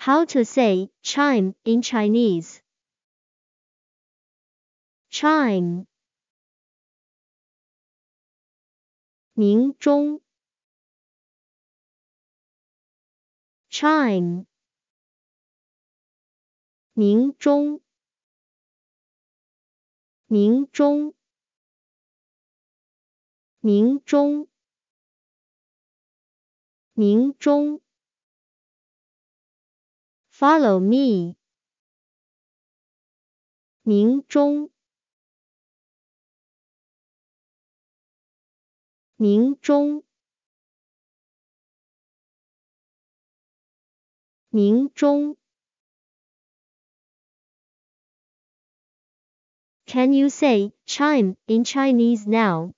How to say chime in Chinese. Chime. 鸣钟 chime 鸣钟鸣钟鸣钟鸣钟 Follow me. 鸣钟，鸣钟，鸣钟。Can you say chime in Chinese now?